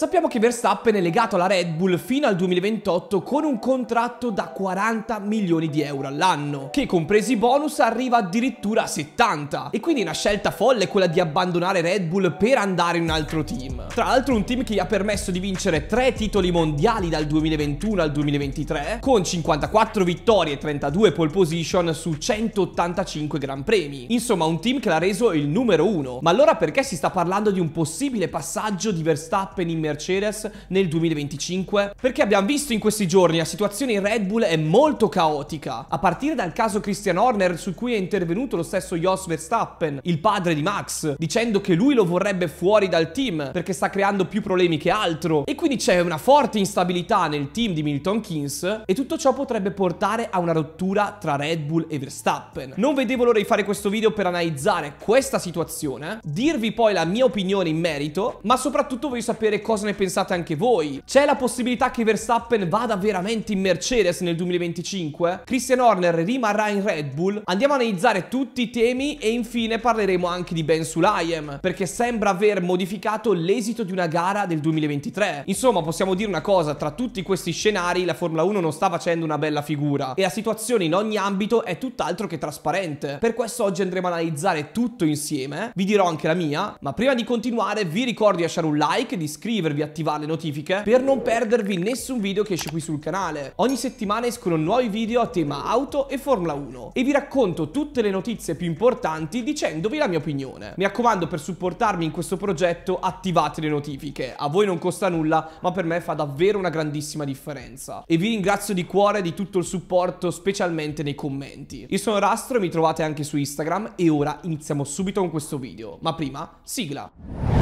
Sappiamo che Verstappen è legato alla Red Bull fino al 2028 con un contratto da 40 milioni di euro all'anno, che compresi i bonus arriva addirittura a 70. E quindi una scelta folle è quella di abbandonare Red Bull per andare in un altro team. Tra l'altro un team che gli ha permesso di vincere tre titoli mondiali dal 2021 al 2023, con 54 vittorie e 32 pole position su 185 Gran Premi. Insomma un team che l'ha reso il numero uno. Ma allora perché si sta parlando di un possibile passaggio di Verstappen in Mercedes nel 2025? Perché abbiamo visto in questi giorni la situazione in Red Bull è molto caotica, a partire dal caso Christian Horner su cui è intervenuto lo stesso Jos Verstappen, il padre di Max, dicendo che lui lo vorrebbe fuori dal team perché sta creando più problemi che altro e quindi c'è una forte instabilità nel team di Milton Keynes e tutto ciò potrebbe portare a una rottura tra Red Bull e Verstappen. Non vedevo l'ora di fare questo video per analizzare questa situazione, dirvi poi la mia opinione in merito, ma soprattutto voglio sapere cosa cosa ne pensate anche voi. C'è la possibilità che Verstappen vada veramente in Mercedes nel 2025? Christian Horner rimarrà in Red Bull? Andiamo a analizzare tutti i temi e infine parleremo anche di Ben Sulayem, perché sembra aver modificato l'esito di una gara del 2023. Insomma, possiamo dire una cosa, tra tutti questi scenari la Formula 1 non sta facendo una bella figura e la situazione in ogni ambito è tutt'altro che trasparente. Per questo oggi andremo ad analizzare tutto insieme, vi dirò anche la mia, ma prima di continuare vi ricordo di lasciare un like, di iscrivervi iscrivervi, attivare le notifiche per non perdervi nessun video che esce qui sul canale. Ogni settimana escono nuovi video a tema auto e Formula 1 e vi racconto tutte le notizie più importanti dicendovi la mia opinione. Mi raccomando per supportarmi in questo progetto attivate le notifiche, a voi non costa nulla ma per me fa davvero una grandissima differenza. E vi ringrazio di cuore di tutto il supporto specialmente nei commenti. Io sono Rastro e mi trovate anche su Instagram e ora iniziamo subito con questo video, ma prima sigla!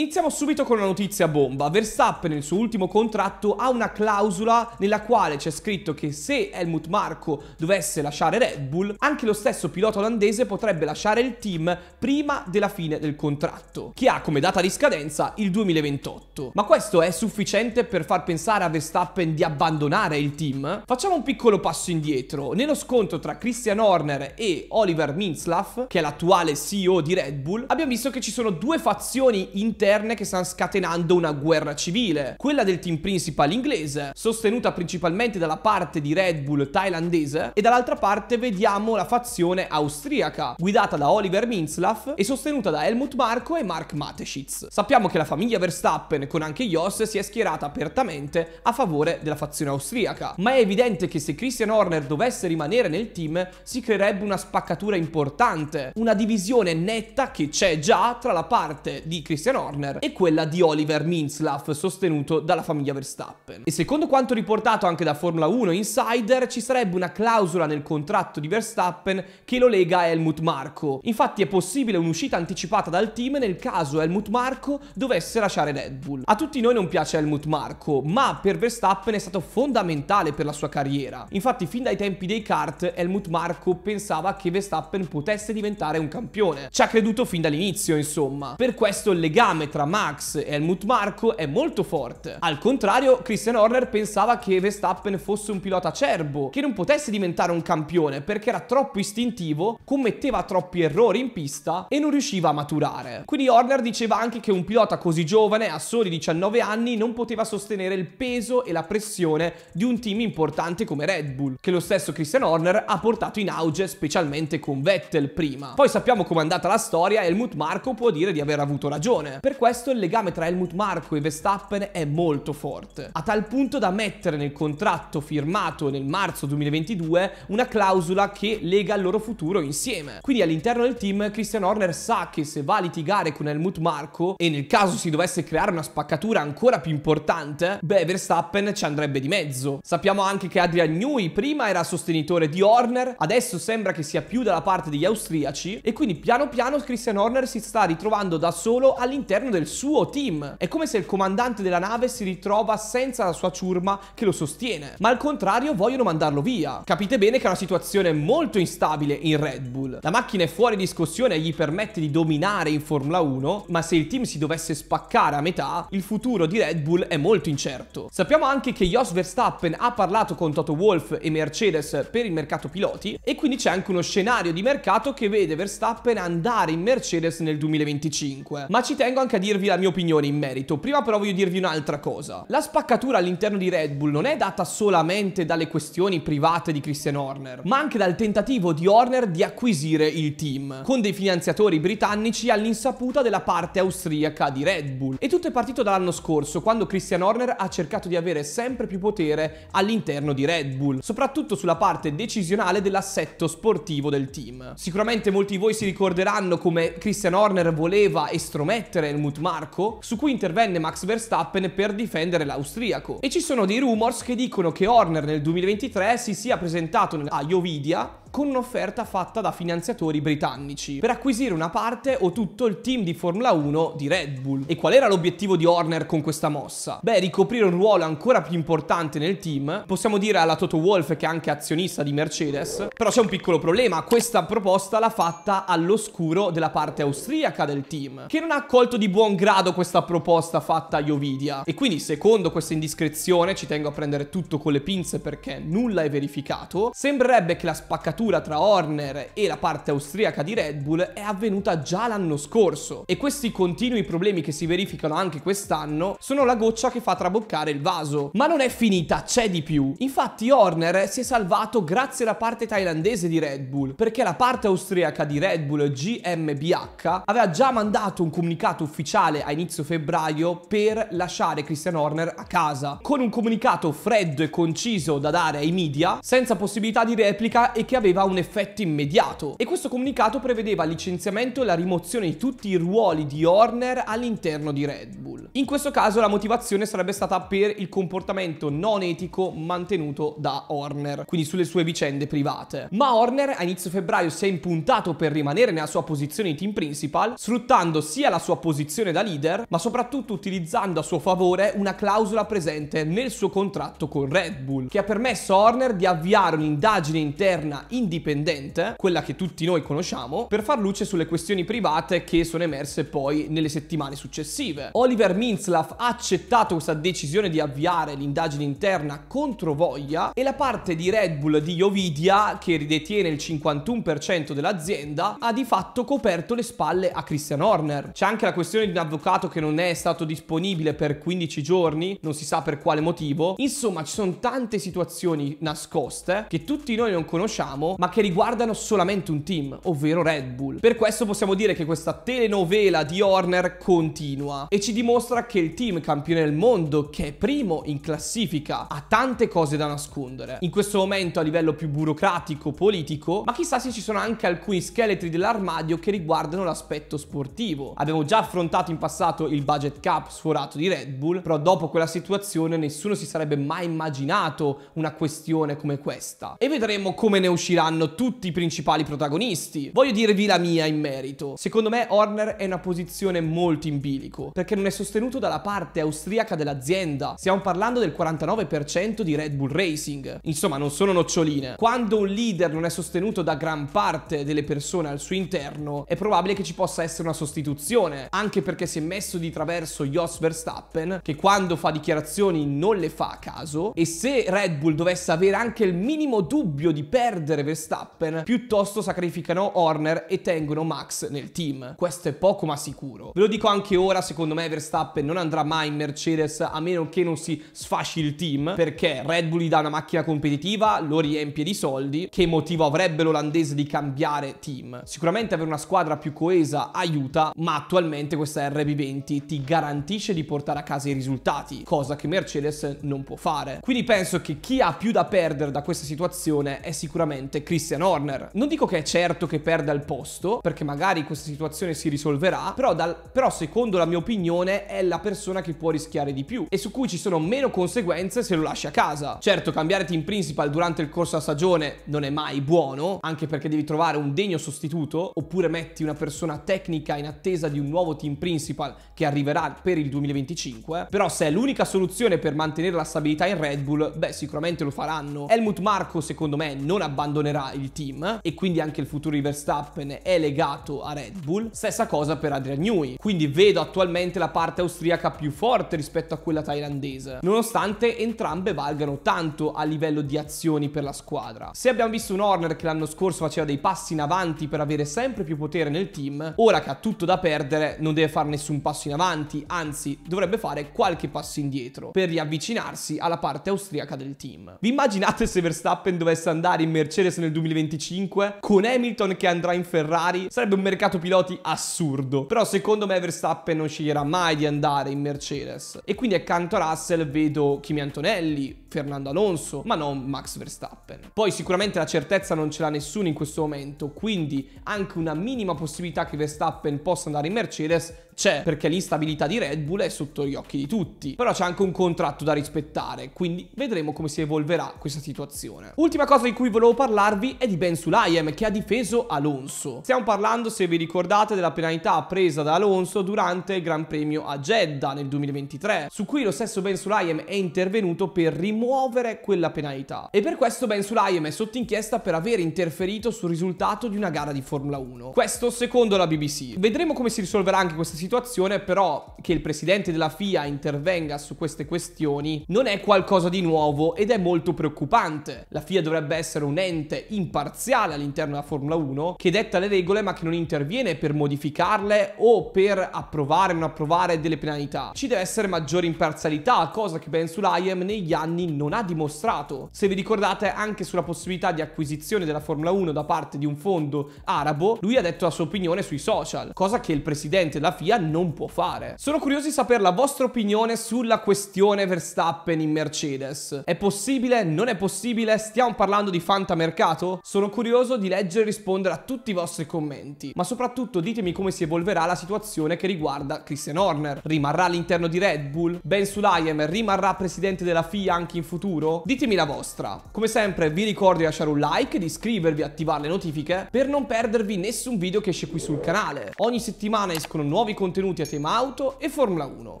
Iniziamo subito con una notizia bomba. Verstappen nel suo ultimo contratto ha una clausola nella quale c'è scritto che se Helmut Marko dovesse lasciare Red Bull, anche lo stesso pilota olandese potrebbe lasciare il team prima della fine del contratto, che ha come data di scadenza il 2028. Ma questo è sufficiente per far pensare a Verstappen di abbandonare il team? Facciamo un piccolo passo indietro. Nello scontro tra Christian Horner e Oliver Minslav, che è l'attuale CEO di Red Bull, abbiamo visto che ci sono due fazioni interne interne che stanno scatenando una guerra civile, quella del team principal inglese, sostenuta principalmente dalla parte di Red Bull thailandese, e dall'altra parte vediamo la fazione austriaca, guidata da Oliver Minzlaff e sostenuta da Helmut Marko e Mark Mateschitz. Sappiamo che la famiglia Verstappen, con anche Jos, si è schierata apertamente a favore della fazione austriaca, ma è evidente che se Christian Horner dovesse rimanere nel team, si creerebbe una spaccatura importante, una divisione netta che c'è già tra la parte di Christian Horner Horner e quella di Oliver Minzlaff, sostenuto dalla famiglia Verstappen. E secondo quanto riportato anche da Formula 1 Insider, ci sarebbe una clausola nel contratto di Verstappen che lo lega a Helmut Marko. Infatti è possibile un'uscita anticipata dal team nel caso Helmut Marko dovesse lasciare Red Bull. A tutti noi non piace Helmut Marko, ma per Verstappen è stato fondamentale per la sua carriera. Infatti fin dai tempi dei kart Helmut Marko pensava che Verstappen potesse diventare un campione. Ci ha creduto fin dall'inizio, insomma. Per questo il legame legame tra Max e Helmut Marco è molto forte. Al contrario, Christian Horner pensava che Verstappen fosse un pilota acerbo, che non potesse diventare un campione perché era troppo istintivo, commetteva troppi errori in pista e non riusciva a maturare. Quindi Horner diceva anche che un pilota così giovane, a soli 19 anni, non poteva sostenere il peso e la pressione di un team importante come Red Bull, che lo stesso Christian Horner ha portato in auge specialmente con Vettel prima. Poi sappiamo com'è andata la storia e Helmut Marco può dire di aver avuto ragione, per questo il legame tra Helmut Marko e Verstappen è molto forte, a tal punto da mettere nel contratto firmato nel marzo 2022 una clausola che lega il loro futuro insieme. Quindi all'interno del team Christian Horner sa che se va a litigare con Helmut Marko e nel caso si dovesse creare una spaccatura ancora più importante, beh Verstappen ci andrebbe di mezzo. Sappiamo anche che Adrian Newey prima era sostenitore di Horner, adesso sembra che sia più dalla parte degli austriaci e quindi piano piano Christian Horner si sta ritrovando da solo all'interno all'interno del suo team. È come se il comandante della nave si ritrova senza la sua ciurma che lo sostiene, ma al contrario vogliono mandarlo via. Capite bene che è una situazione molto instabile in Red Bull. La macchina è fuori discussione e gli permette di dominare in Formula 1, ma se il team si dovesse spaccare a metà, il futuro di Red Bull è molto incerto. Sappiamo anche che Jos Verstappen ha parlato con Toto Wolff e Mercedes per il mercato piloti e quindi c'è anche uno scenario di mercato che vede Verstappen andare in Mercedes nel 2025. Ma ci tengo anche anche a dirvi la mia opinione in merito. Prima però voglio dirvi un'altra cosa. La spaccatura all'interno di Red Bull non è data solamente dalle questioni private di Christian Horner, ma anche dal tentativo di Horner di acquisire il team, con dei finanziatori britannici all'insaputa della parte austriaca di Red Bull. E tutto è partito dall'anno scorso, quando Christian Horner ha cercato di avere sempre più potere all'interno di Red Bull, soprattutto sulla parte decisionale dell'assetto sportivo del team. Sicuramente molti di voi si ricorderanno come Christian Horner voleva estromettere Helmut Marko, su cui intervenne Max Verstappen per difendere l'austriaco. E ci sono dei rumors che dicono che Horner nel 2023 si sia presentato a Jovidia con un'offerta fatta da finanziatori britannici per acquisire una parte o tutto il team di Formula 1 di Red Bull. E qual era l'obiettivo di Horner con questa mossa? Beh, ricoprire un ruolo ancora più importante nel team. Possiamo dire alla Toto Wolff che è anche azionista di Mercedes, però c'è un piccolo problema, questa proposta l'ha fatta all'oscuro della parte austriaca del team, che non ha accolto di buon grado questa proposta fatta a Jovidia. E quindi, secondo questa indiscrezione, ci tengo a prendere tutto con le pinze perché nulla è verificato, sembrerebbe che la spaccatura rottura tra Horner e la parte austriaca di Red Bull è avvenuta già l'anno scorso e questi continui problemi che si verificano anche quest'anno sono la goccia che fa traboccare il vaso. Ma non è finita, c'è di più. Infatti Horner si è salvato grazie alla parte thailandese di Red Bull perché la parte austriaca di Red Bull GmbH aveva già mandato un comunicato ufficiale a inizio febbraio per lasciare Christian Horner a casa con un comunicato freddo e conciso da dare ai media senza possibilità di replica e che aveva aveva un effetto immediato e questo comunicato prevedeva il licenziamento e la rimozione di tutti i ruoli di Horner all'interno di Red Bull. In questo caso la motivazione sarebbe stata per il comportamento non etico mantenuto da Horner, quindi sulle sue vicende private. Ma Horner a inizio febbraio si è impuntato per rimanere nella sua posizione di team principal, sfruttando sia la sua posizione da leader, ma soprattutto utilizzando a suo favore una clausola presente nel suo contratto con Red Bull, che ha permesso a Horner di avviare un'indagine interna in indipendente, quella che tutti noi conosciamo, per far luce sulle questioni private che sono emerse poi nelle settimane successive. Oliver Minslav ha accettato questa decisione di avviare l'indagine interna contro Voglia e la parte di Red Bull di Jovidia, che ridetiene il 51% dell'azienda, ha di fatto coperto le spalle a Christian Horner. C'è anche la questione di un avvocato che non è stato disponibile per 15 giorni, non si sa per quale motivo. Insomma, ci sono tante situazioni nascoste che tutti noi non conosciamo campo, ma che riguardano solamente un team, ovvero Red Bull. Per questo possiamo dire che questa telenovela di Horner continua e ci dimostra che il team campione del mondo, che è primo in classifica, ha tante cose da nascondere. In questo momento a livello più burocratico, politico, ma chissà se ci sono anche alcuni scheletri dell'armadio che riguardano l'aspetto sportivo. Abbiamo già affrontato in passato il budget cap sforato di Red Bull, però dopo quella situazione nessuno si sarebbe mai immaginato una questione come questa. E vedremo come ne uscirà usciranno tutti i principali protagonisti. Voglio dirvi la mia in merito. Secondo me Horner è una posizione molto in bilico, perché non è sostenuto dalla parte austriaca dell'azienda. Stiamo parlando del 49% di Red Bull Racing. Insomma, non sono noccioline. Quando un leader non è sostenuto da gran parte delle persone al suo interno, è probabile che ci possa essere una sostituzione, anche perché si è messo di traverso Jos Verstappen, che quando fa dichiarazioni non le fa a caso, e se Red Bull dovesse avere anche il minimo dubbio di perdere Verstappen, piuttosto sacrificano Horner e tengono Max nel team. Questo è poco ma sicuro. Ve lo dico anche ora, secondo me Verstappen non andrà mai in Mercedes a meno che non si sfasci il team, perché Red Bull gli dà una macchina competitiva, lo riempie di soldi, che motivo avrebbe l'olandese di cambiare team? Sicuramente avere una squadra più coesa aiuta, ma attualmente questa RB20 ti garantisce di portare a casa i risultati, cosa che Mercedes non può fare. Quindi penso che chi ha più da perdere da questa situazione è sicuramente forte Christian Horner. Non dico che è certo che perda il posto, perché magari questa situazione si risolverà, però, dal, però secondo la mia opinione è la persona che può rischiare di più e su cui ci sono meno conseguenze se lo lasci a casa. Certo, cambiare team principal durante il corso della stagione non è mai buono, anche perché devi trovare un degno sostituto, oppure metti una persona tecnica in attesa di un nuovo team principal che arriverà per il 2025. Però se è l'unica soluzione per mantenere la stabilità in Red Bull, beh sicuramente lo faranno. Helmut Marco secondo me non abbandonerà migliorerà il team e quindi anche il futuro di Verstappen è legato a Red Bull. Stessa cosa per Adrian Newey. Quindi vedo attualmente la parte austriaca più forte rispetto a quella thailandese, nonostante entrambe valgano tanto a livello di azioni per la squadra. Se abbiamo visto un Horner che l'anno scorso faceva dei passi in avanti per avere sempre più potere nel team, ora che ha tutto da perdere non deve fare nessun passo in avanti, anzi dovrebbe fare qualche passo indietro per riavvicinarsi alla parte austriaca del team. Vi immaginate se Verstappen dovesse andare in Mercedes nel 2025, con Hamilton che andrà in Ferrari, sarebbe un mercato piloti assurdo. Però secondo me Verstappen non sceglierà mai di andare in Mercedes. E quindi accanto a Russell vedo Kimi Antonelli, Fernando Alonso, ma non Max Verstappen. Poi sicuramente la certezza non ce l'ha nessuno in questo momento, quindi anche una minima possibilità che Verstappen possa andare in Mercedes c'è, perché l'instabilità di Red Bull è sotto gli occhi di tutti. Però c'è anche un contratto da rispettare, quindi vedremo come si evolverà questa situazione. Ultima cosa di cui volevo parlarvi è di Ben Sulayem, che ha difeso Alonso. Stiamo parlando, se vi ricordate, della penalità presa da Alonso durante il Gran Premio a Jeddah nel 2023, su cui lo stesso Ben Sulayem è intervenuto per rimuovere quella penalità. E per questo Ben Sulayem è sotto inchiesta per aver interferito sul risultato di una gara di Formula 1. Questo secondo la BBC. Vedremo come si risolverà anche questa situazione situazione, però che il presidente della FIA intervenga su queste questioni non è qualcosa di nuovo ed è molto preoccupante. La FIA dovrebbe essere un ente imparziale all'interno della Formula 1 che detta le regole ma che non interviene per modificarle o per approvare o non approvare delle penalità. Ci deve essere maggiore imparzialità, cosa che Ben Sulayem negli anni non ha dimostrato. Se vi ricordate anche sulla possibilità di acquisizione della Formula 1 da parte di un fondo arabo, lui ha detto la sua opinione sui social, cosa che il presidente della FIA non può fare. Sono curioso di sapere la vostra opinione sulla questione Verstappen in Mercedes. È possibile? Non è possibile? Stiamo parlando di fantamercato? Sono curioso di leggere e rispondere a tutti i vostri commenti, ma soprattutto ditemi come si evolverà la situazione che riguarda Christian Horner. Rimarrà all'interno di Red Bull? Ben Sulayem rimarrà presidente della FIA anche in futuro? Ditemi la vostra. Come sempre vi ricordo di lasciare un like, di iscrivervi, e attivare le notifiche per non perdervi nessun video che esce qui sul canale. Ogni settimana escono nuovi contenuti a tema auto e Formula 1.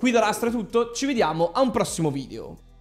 Qui da Rastra è tutto, ci vediamo a un prossimo video.